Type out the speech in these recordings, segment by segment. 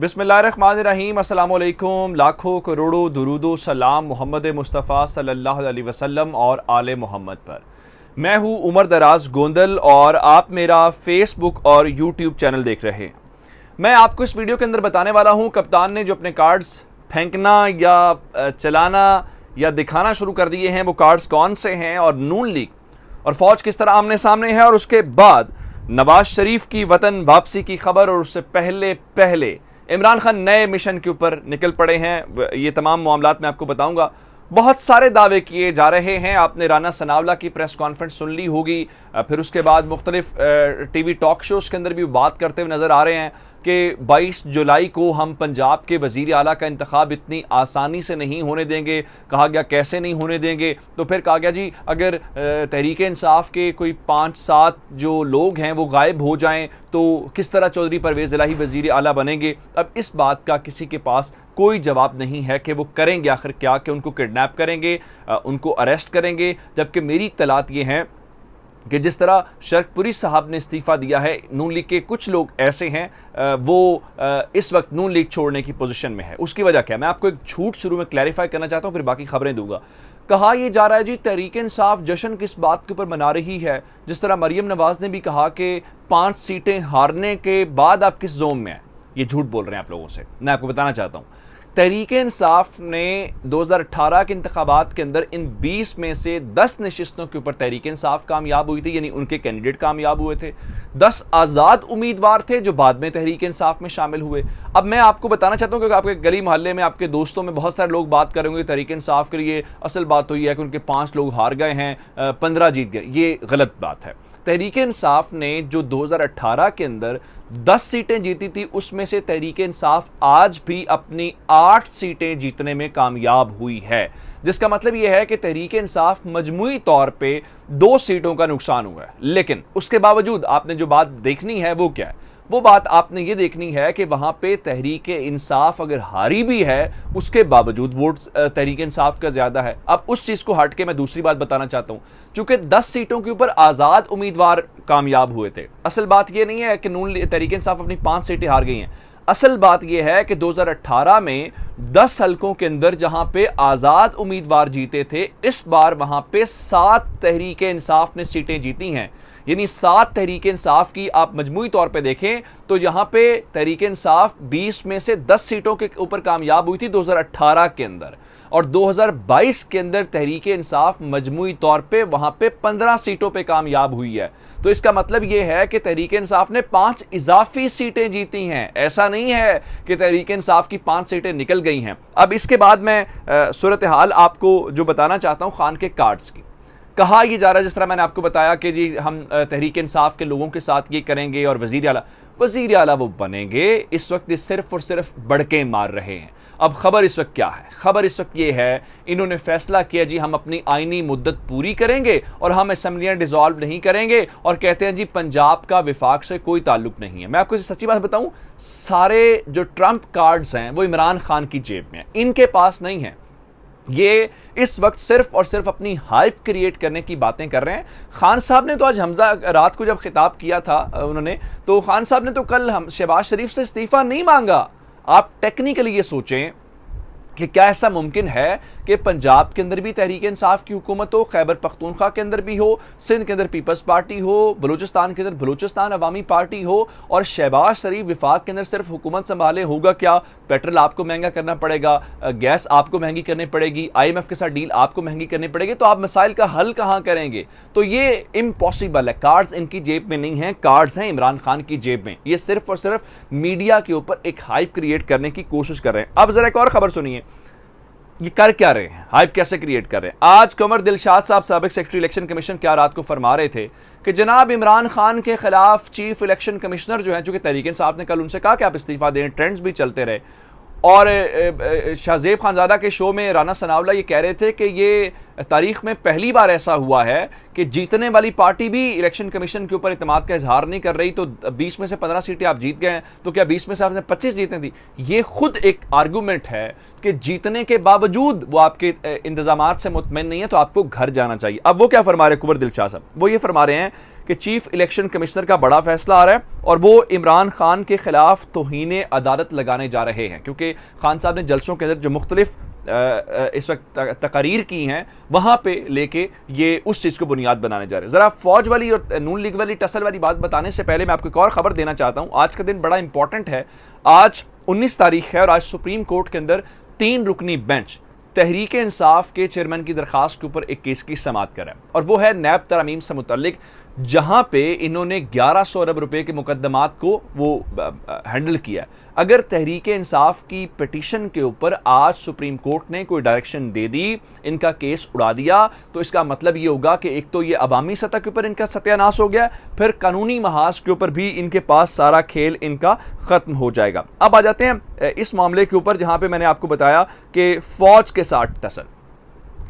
बिसमीम अल्लाम लाखों करोड़ों दरूदो सलाम मोहम्मद मुस्तफ़ा सल्लल्लाहु अलैहि वसल्लम और आल मोहम्मद पर मैं हूँ उमर दराज गोंदल और आप मेरा फेसबुक और यूट्यूब चैनल देख रहे हैं मैं आपको इस वीडियो के अंदर बताने वाला हूँ कप्तान ने जो अपने कार्ड्स फेंकना या चलाना या दिखाना शुरू कर दिए हैं वो कार्ड्स कौन से हैं और नून लीग और फौज किस तरह आमने सामने है और उसके बाद नवाज शरीफ की वतन वापसी की खबर और उससे पहले पहले इमरान खान नए मिशन के ऊपर निकल पड़े हैं ये तमाम मामला मैं आपको बताऊंगा बहुत सारे दावे किए जा रहे हैं आपने राना सनावला की प्रेस कॉन्फ्रेंस सुन ली होगी फिर उसके बाद मुख्तलिफ टी वी टॉक शोज़ के अंदर भी बात करते हुए नज़र आ रहे हैं कि 22 जुलाई को हम पंजाब के वज़ी अला का इंतब इतनी आसानी से नहीं होने देंगे कहा गया कैसे नहीं होने देंगे तो फिर कहा गया जी अगर तहरीक इंसाफ के कोई पाँच सात जो लोग हैं वो गायब हो जाएँ तो किस तरह चौधरी परवेज़ लाही वज़ी अला बनेंगे अब इस बात का किसी के पास कोई जवाब नहीं है कि वो करेंगे आखिर क्या कि उनको किडनैप करेंगे उनको अरेस्ट करेंगे जबकि मेरी तलात ये हैं कि जिस तरह शर्कपुरी साहब ने इस्तीफ़ा दिया है नून लीग के कुछ लोग ऐसे हैं वो इस वक्त नून लीग छोड़ने की पोजीशन में है उसकी वजह क्या है मैं आपको एक झूठ शुरू में क्लैरिफाई करना चाहता हूँ फिर बाकी खबरें दूंगा कहा यह जा रहा है जी तहरीक इंसाफ जश्न किस बात के ऊपर मना रही है जिस तरह मरियम नवाज़ ने भी कहा कि पाँच सीटें हारने के बाद आप किस जोम में हैं ये झूठ बोल रहे हैं आप लोगों से मैं आपको बताना चाहता हूँ तहरीक इंसाफ ने 2018 के इंतबात के अंदर इन 20 में से 10 नशस्तों के ऊपर तहरीक इंसाफ कामयाब हुई थी यानी उनके कैंडिडेट कामयाब हुए थे 10 आज़ाद उम्मीदवार थे जो बाद में तहरीक इंसाफ में शामिल हुए अब मैं आपको बताना चाहता हूँ क्योंकि आपके गली मोहल्ले में आपके दोस्तों में बहुत सारे लोग बात करेंगे तहरीक इंसाफ के लिए असल बात तो यह है कि उनके पाँच लोग हार गए हैं पंद्रह जीत गए ये गलत बात है तहरीक इंसाफ ने जो 2018 के अंदर 10 सीटें जीती थी उसमें से तहरीक इंसाफ आज भी अपनी 8 सीटें जीतने में कामयाब हुई है जिसका मतलब यह है कि तहरीक इंसाफ मजमू तौर पर दो सीटों का नुकसान हुआ है लेकिन उसके बावजूद आपने जो बात देखनी है वो क्या है वो बात आपने ये देखनी है कि वहाँ पे तहरीक इंसाफ अगर हारी भी है उसके बावजूद वोट तहरीक इंसाफ का ज़्यादा है अब उस चीज़ को हट के मैं दूसरी बात बताना चाहता हूँ चूँकि दस सीटों के ऊपर आज़ाद उम्मीदवार कामयाब हुए थे असल बात ये नहीं है कि नून तहरीक इंसाफ अपनी पाँच सीटें हार गई हैं असल बात यह है कि 2018 में 10 हलकों के अंदर जहां पे आज़ाद उम्मीदवार जीते थे इस बार वहां पे सात तहरीक इंसाफ ने सीटें जीती हैं यानी सात तहरीक इंसाफ की आप मजमू तौर पर देखें तो यहाँ पे तहरीक इंसाफ बीस में से दस सीटों के ऊपर कामयाब हुई थी दो हज़ार अट्ठारह के अंदर और 2022 के अंदर तहरीक इंसाफ मजमू तौर पे वहां पे 15 सीटों पे कामयाब हुई है तो इसका मतलब यह है कि तहरीक इंसाफ ने पांच इजाफी सीटें जीती हैं ऐसा नहीं है कि तहरीक इंसाफ की पांच सीटें निकल गई हैं अब इसके बाद मैं सूरत हाल आपको जो बताना चाहता हूं खान के कार्ड्स की कहा यह जा रहा है जिस तरह मैंने आपको बताया कि जी हम तहरीक इंसाफ के लोगों के साथ ये करेंगे और वजीर अला वजीर अला वो बनेंगे इस वक्त ये सिर्फ और सिर्फ बड़के मार रहे हैं अब खबर इस वक्त क्या है खबर इस वक्त ये है इन्होंने फैसला किया जी हम अपनी आइनी मुद्दत पूरी करेंगे और हम असम्बलियाँ डिजॉल्व नहीं करेंगे और कहते हैं जी पंजाब का विफाक से कोई ताल्लुक नहीं है मैं आपको इसे सच्ची बात बताऊँ सारे जो ट्रंप कार्ड्स हैं वो इमरान खान की जेब में हैं इनके पास नहीं है ये इस वक्त सिर्फ और सिर्फ अपनी हाइप क्रिएट करने की बातें कर रहे हैं खान साहब ने तो आज हमजा रात को जब खिताब किया था उन्होंने तो खान साहब ने तो कल हम शहबाज शरीफ से इस्तीफ़ा नहीं मांगा आप टेक्निकली ये सोचें कि क्या ऐसा मुमकिन है कि पंजाब के अंदर भी तहरीक इंसाफ की हुकूमत हो खैबर पख्तूनख्वा के अंदर भी हो सिंध के अंदर पीपल्स पार्टी हो बलूचिस्तान के अंदर बलूचिस्तान अवामी पार्टी हो और शहबाज शरीफ विफाक के अंदर सिर्फ हुकूमत संभाले होगा क्या पेट्रोल आपको महंगा करना पड़ेगा गैस आपको महंगी करनी पड़ेगी आई एम एफ के साथ डील आपको महंगी करनी पड़ेगी तो आप मिसाइल का हल कहाँ करेंगे तो ये इम्पॉसिबल है कार्ड्स इनकी जेब में नहीं है कार्ड्स हैं इमरान खान की जेब में ये सिर्फ और सिर्फ मीडिया के ऊपर एक हाइप क्रिएट करने की कोशिश कर रहे हैं अब जरा एक और खबर सुनिए ये कर क्या रहे हैं हाइप कैसे क्रिएट कर रहे हैं आज कमर दिलशाद साहब सबक सेक्रेटरी इलेक्शन कमीशन क्या रात को फरमा रहे थे कि जनाब इमरान खान के खिलाफ चीफ इलेक्शन कमिश्नर जो है चूंकि तहरीक साहब ने कल उनसे कहा कि आप इस्तीफा दें ट्रेंड्स भी चलते रहे और शाहजेब खानजादा के शो में राना सनावला ये कह रहे थे कि ये तारीख में पहली बार ऐसा हुआ है कि जीतने वाली पार्टी भी इलेक्शन कमीशन के ऊपर इतम का इजहार नहीं कर रही तो 20 में से 15 सीटें आप जीत गए हैं तो क्या 20 में से आपने 25 जीतें थी ये खुद एक आर्गूमेंट है कि जीतने के बावजूद वो आपके इंतजाम से मुतमिन नहीं है तो आपको घर जाना चाहिए अब वो क्या फरमा रहे कुंवर दिलशाह साहब वो ये फरमा रहे हैं कि चीफ इलेक्शन कमिश्नर का बड़ा फैसला आ रहा है और वो इमरान खान के खिलाफ तोहन अदालत लगाने जा रहे हैं क्योंकि खान साहब ने जलसों के अंदर जो मुख्तलिफ इस वक्त तकारीर की हैं वहाँ पे लेके ये उस चीज़ को बुनियाद बनाने जा रहे हैं ज़रा फौज वाली और नून लीग वाली टसल वाली बात बताने से पहले मैं आपको एक और ख़बर देना चाहता हूँ आज का दिन बड़ा इंपॉर्टेंट है आज उन्नीस तारीख है और आज सुप्रीम कोर्ट के अंदर तीन रुकनी बेंच तहरीक इंसाफ के चेयरमैन की दरख्वास्त के ऊपर एक केस की समात करें और वो है नैब तरमीम से मुतलिक जहां पे इन्होंने 1100 अरब रुपए के मुकदमात को वो हैंडल किया अगर तहरीक इंसाफ की पटिशन के ऊपर आज सुप्रीम कोर्ट ने कोई डायरेक्शन दे दी इनका केस उड़ा दिया तो इसका मतलब ये होगा कि एक तो ये अवामी सतह के ऊपर इनका सत्यानाश हो गया फिर कानूनी महाज के ऊपर भी इनके पास सारा खेल इनका ख़त्म हो जाएगा अब आ जाते हैं इस मामले के ऊपर जहां पर मैंने आपको बताया कि फ़ौज के साथ टसल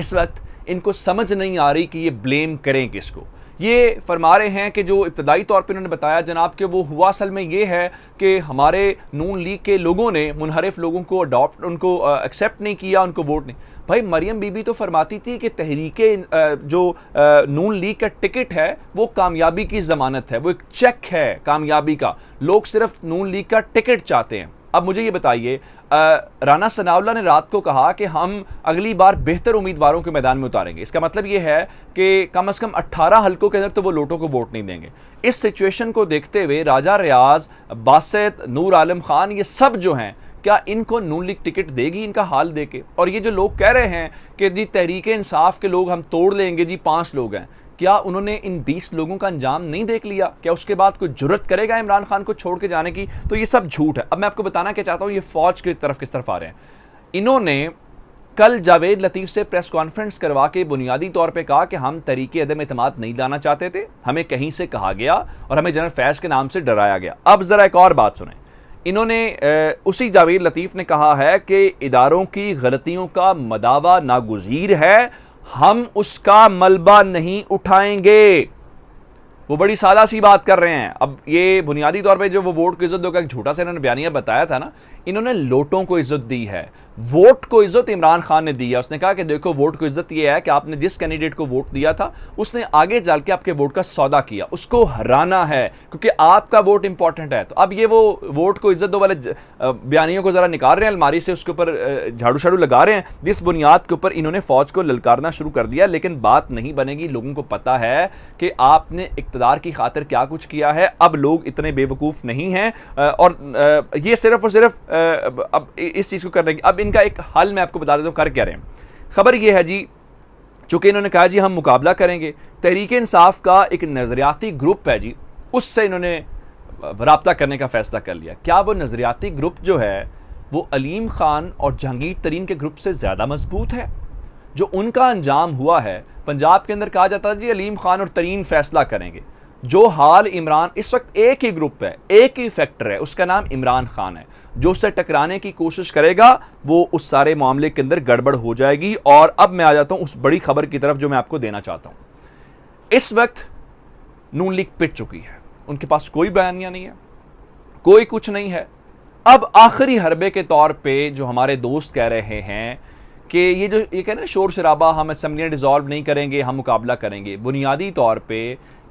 इस वक्त इनको समझ नहीं आ रही कि ये ब्लेम करें किसको ये फरमा रहे हैं कि जो इब्तदाई तौर पर इन्होंने बताया जनाब कि वो हुआ असल में ये है कि हमारे नून लीग के लोगों ने मुनहरफ लोगों को अडोप्ट उनको एक्सेप्ट नहीं किया उनको वोट नहीं भाई मरियम बीबी तो फरमाती थी कि तहरीक जो नून लीग का टिकट है वो कामयाबी की ज़मानत है वो एक चेक है कामयाबी का लोग सिर्फ नून लीग का टिकट चाहते हैं अब मुझे ये बताइए राना सनावला ने रात को कहा कि हम अगली बार बेहतर उम्मीदवारों के मैदान में उतारेंगे इसका मतलब ये है कि कम से कम 18 हलकों के अंदर तो वो लोटों को वोट नहीं देंगे इस सिचुएशन को देखते हुए राजा रियाज बासत नूर आलम खान ये सब जो हैं क्या इनको नून लीग टिकट देगी इनका हाल देके और ये जो लोग कह रहे हैं कि जी तहरीक इंसाफ के लोग हम तोड़ लेंगे जी पांच लोग हैं क्या उन्होंने इन 20 लोगों का अंजाम नहीं देख लिया क्या उसके बाद कोई जरूरत करेगा इमरान खान को छोड़ के जाने की तो ये सब झूठ है अब मैं आपको बताना क्या चाहता हूँ ये फौज की तरफ किस तरफ आ रहे हैं इन्होंने कल जावेद लतीफ़ से प्रेस कॉन्फ्रेंस करवा के बुनियादी तौर पे कहा कि हम तरीके अदम अतमाद नहीं लाना चाहते थे हमें कहीं से कहा गया और हमें जनरल फैज़ के नाम से डराया गया अब ज़रा एक और बात सुने इन्होंने उसी जावेद लतीफ़ ने कहा है कि इदारों की गलतियों का मदावा नागुजीर है हम उसका मलबा नहीं उठाएंगे वो बड़ी सादा सी बात कर रहे हैं अब ये बुनियादी तौर पे जो वो वोट को इज्जत दो का एक झूठा सा इन्होंने बयानिया बताया था ना इन्होंने लोटों को इज्जत दी है वोट को इज्जत इमरान खान ने दी है उसने कहा कि देखो वोट को इज्जत यह है कि आपने जिस कैंडिडेट को वोट दिया था उसने आगे जाल के आपके वोट का सौदा किया उसको हराना है क्योंकि आपका वोट इंपॉर्टेंट है तो अब ये वो वोट को इज्जत दो वाले बयानियों को जरा निकाल रहे हैं अलमारी से उसके ऊपर झाड़ू झाड़ू लगा रहे हैं जिस बुनियाद के ऊपर इन्होंने फौज को ललकारना शुरू कर दिया लेकिन बात नहीं बनेगी लोगों को पता है कि आपने इकतदार की खातर क्या कुछ किया है अब लोग इतने बेवकूफ़ नहीं हैं और ये सिर्फ और सिर्फ अब इस चीज़ को करने की अब इनका एक हल मैं आपको बता देता हूँ कर क्या रहे हैं खबर यह है जी चूंकि इन्होंने कहा जी हम मुकाबला करेंगे तहरीक इंसाफ का एक नज़रियाती ग्रुप है जी उससे इन्होंने रबता करने का फ़ैसला कर लिया क्या वो नज़रियाती ग्रुप जो है वो अलीम ख़ान और जहांगीर तरीन के ग्रुप से ज़्यादा मजबूत है जो उनका अंजाम हुआ है पंजाब के अंदर कहा जाता था जी अलीम ख़ान और तरीन फैसला करेंगे जो हाल इमरान इस वक्त एक ही ग्रुप है एक ही फैक्टर है उसका नाम इमरान खान है जो उससे टकराने की कोशिश करेगा वो उस सारे मामले के अंदर गड़बड़ हो जाएगी और अब मैं आ जाता हूं उस बड़ी खबर की तरफ जो मैं आपको देना चाहता हूं इस वक्त नून लीग पिट चुकी है उनके पास कोई बयानिया नहीं है कोई कुछ नहीं है अब आखिरी हरबे के तौर पे जो हमारे दोस्त कह रहे हैं कि ये जो ये कह रहे हैं शोर शराबा हम असम्बलियाँ डिजॉल्व नहीं करेंगे हम मुकाबला करेंगे बुनियादी तौर पे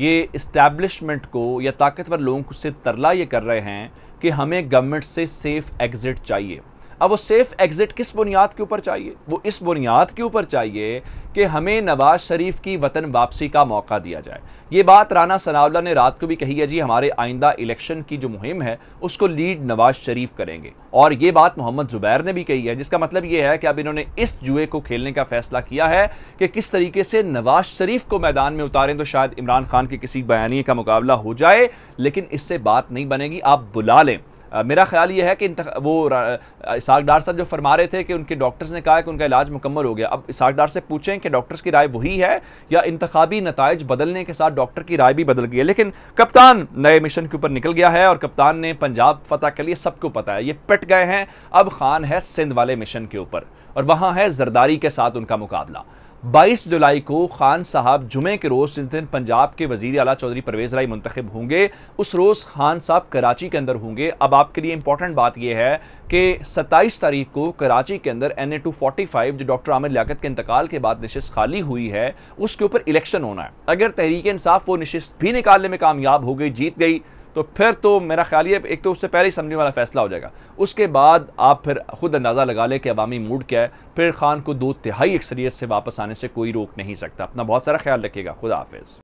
ये इस्टेब्लिशमेंट को या ताकतवर लोगों को से तरला ये कर रहे हैं कि हमें गवर्नमेंट से सेफ एग्जिट चाहिए अब वो सेफ एग्जिट किस बुनियाद के ऊपर चाहिए वो इस बुनियाद के ऊपर चाहिए कि हमें नवाज शरीफ की वतन वापसी का मौका दिया जाए ये बात राना सनावला ने रात को भी कही है जी हमारे आइंदा इलेक्शन की जो मुहिम है उसको लीड नवाज शरीफ करेंगे और ये बात मोहम्मद जुबैर ने भी कही है जिसका मतलब ये है कि अब इन्होंने इस जुए को खेलने का फैसला किया है कि किस तरीके से नवाज शरीफ को मैदान में उतारें तो शायद इमरान खान के किसी बयानी का मुकाबला हो जाए लेकिन इससे बात नहीं बनेगी आप बुला लें मेरा ख्याल ये है कि वो इसाक डार साहब जो फरमा रहे थे कि उनके डॉक्टर्स ने कहा कि उनका इलाज मुकम्मल हो गया अब इसाक डार से पूछें कि डॉक्टर्स की राय वही है या इंतबी नतज बदलने के साथ डॉक्टर की राय भी बदल गई है लेकिन कप्तान नए मिशन के ऊपर निकल गया है और कप्तान ने पंजाब फतह के लिए सबको पता है ये पिट गए हैं अब खान है सिंध वाले मिशन के ऊपर और वहाँ है जरदारी के साथ उनका मुकाबला 22 जुलाई को खान साहब जुमे के रोज़ जिस दिन पंजाब के वजीर अला चौधरी परवेज राय मुंतब होंगे उस रोज़ खान साहब कराची के अंदर होंगे अब आपके लिए इंपॉर्टेंट बात यह है कि 27 तारीख को कराची के अंदर N A two forty five जो डॉक्टर आमिर लियात के इंतकाल के बाद नशस्त खाली हुई है उसके ऊपर इलेक्शन होना है अगर तहरीक इंसाफ वो नशस्त भी निकालने में कामयाब हो गई जीत गई तो फिर तो मेरा ख्याल ये एक तो उससे पहले ही समझने वाला फैसला हो जाएगा उसके बाद आप फिर खुद अंदाज़ा लगा लें कि अवामी मूड क्या है फिर खान को दो तिहाई अक्सरीत से वापस आने से कोई रोक नहीं सकता अपना बहुत सारा ख्याल रखिएगा खुदा हाफिज़